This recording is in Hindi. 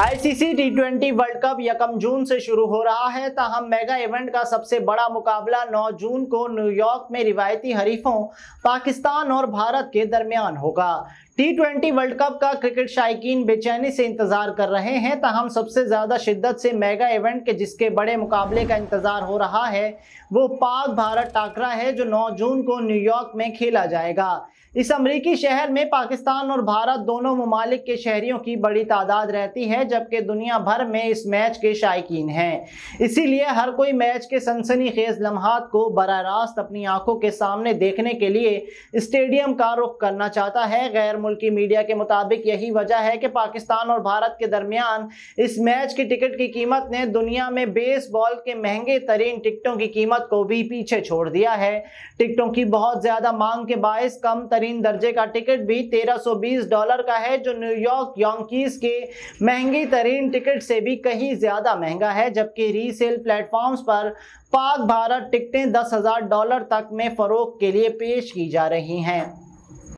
ICC T twenty world cup यकम जून से शुरू हो रहा है तहम मेगा इवेंट का सबसे बड़ा मुकाबला 9 जून को न्यूयॉर्क में रिवायती हरीफों पाकिस्तान और भारत के दरमियान होगा टी ट्वेंटी वर्ल्ड कप का क्रिकेट शायक बेचैनी से इंतजार कर रहे हैं तहम सबसे ज़्यादा शिद्दत से मेगा इवेंट के जिसके बड़े मुकाबले का इंतजार हो रहा है वो पाक भारत टाकरा है जो 9 जून को न्यूयॉर्क में खेला जाएगा इस अमरीकी शहर में पाकिस्तान और भारत दोनों ममालिक के शहरियों की बड़ी तादाद रहती है जबकि दुनिया भर में इस मैच के शायकीन हैं इसीलिए हर कोई मैच के सनसनी खेज लम्हात को बर रास्त अपनी आंखों के सामने देखने के लिए स्टेडियम का रुख करना चाहता है गैर मुल्की मीडिया के मुताबिक यही वजह है कि पाकिस्तान और भारत के दरमियान इस मैच की टिकट की कीमत ने दुनिया में बॉल के महंगे तरीन टिकटों की कीमत को भी पीछे छोड़ दिया है टिकटों की बहुत ज़्यादा मांग के बायस कम तरीन दर्जे का टिकट भी 1320 डॉलर का है जो न्यूयॉर्क यॉन्कीज के महंगे महंगी तरीन टिकट से भी कहीं ज़्यादा महंगा है जबकि रीसेल प्लेटफॉर्म्स पर पाक भारत टिकटें दस हज़ार डॉलर तक में फरोख के लिए पेश की जा रही हैं